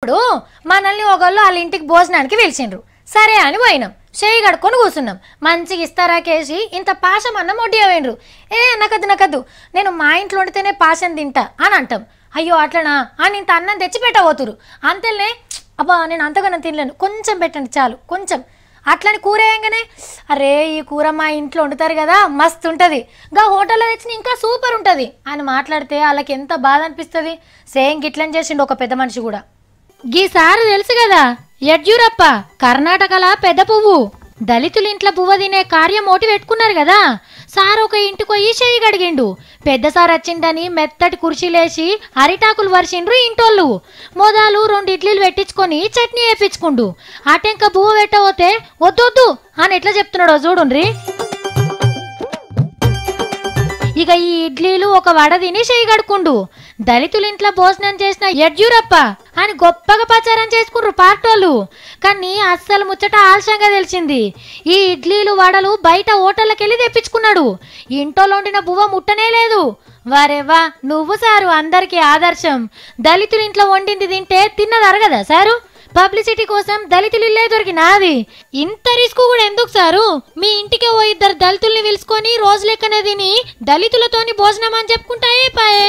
ఇప్పుడు మనల్ని ఒకళ్ళు వాళ్ళ ఇంటికి భోజనానికి పిలిచిండ్రు సరే అని పోయినాం చేయి కడుక్కొని కూర్చున్నాం మంచిగా ఇస్తారా కేసి ఇంత పాశం అన్నం వడ్డీవేండ్రు ఏ నకద్దు నకద్దు నేను మా ఇంట్లో వండితేనే పాశం తింటా అని అంటాం అయ్యో అట్లనా అని ఇంత అన్నం తెచ్చి పెట్టబోతురు అంతేనే అబ్బా నేను అంతగానం తినలేను కొంచెం పెట్టండి చాలు కొంచెం అట్లని కూర వేయంగానే అరే ఈ కూర మా ఇంట్లో వండుతారు కదా మస్తు ఉంటుంది ఇంకా హోటల్లో తెచ్చిన ఇంకా సూపర్ ఉంటుంది అని మాట్లాడితే వాళ్ళకి ఎంత బాధ అనిపిస్తుంది సేమ్ గిట్లని చేసిండు ఒక పెద్ద మనిషి కూడా గీసారి తెలుసు కదా యడ్యూరప్ప కర్ణాటకల పెద్ద పువ్వు దళితులింట్ల పువ్వ తినే కార్యం ఓటి పెట్టుకున్నారు కదా సార్ ఒక ఇంటికి పోయి చేయి గడిగిండు పెద్ద సార్ వచ్చిందని మెత్తటి కుర్చీలేసి అరిటాకులు వరిసిండ్రు ఇంటోళ్ళు మోదాలు రెండు ఇడ్లీలు పెట్టించుకొని చట్నీ వేపించుకుండు అటెంక పువ్వు పెట్టబోతే వద్దొద్దు అని ఎట్లా చెప్తున్నాడో చూడుండ్రి ఇక ఈ ఇడ్లీలు ఒక వడ తిని చేయి గడుకుండు ఇంట్లో భోజనం చేసిన యడ్యూరప్ప అని గొప్పగా ప్రచారం చేసుకున్నారు పార్టోళ్ళు కానీ అస్సలు ముచ్చట ఆలస్యంగా తెలిసింది ఈ ఇడ్లీలు వడలు బయట హోటళ్ళకి వెళ్ళి తెప్పించుకున్నాడు ఇంట్లో ఉండిన బువ్వ ముట్టనే లేదు వారేవా నువ్వు సారు అందరికీ ఆదర్శం దళితులు ఇంట్లో వండింది తింటే తిన్నదరగదా సారు పబ్లిసిటీ కోసం దళితులు ఇల్లే దొరికినాది ఇంత రిస్క్ కూడా ఎందుకు సారు మీ ఇంటికి ఓ ఇద్దరు దళితుల్ని పిలుచుకొని రోజు లెక్కనే తిని దళితులతోని భోజనం అని చెప్పుకుంటాయే పాయే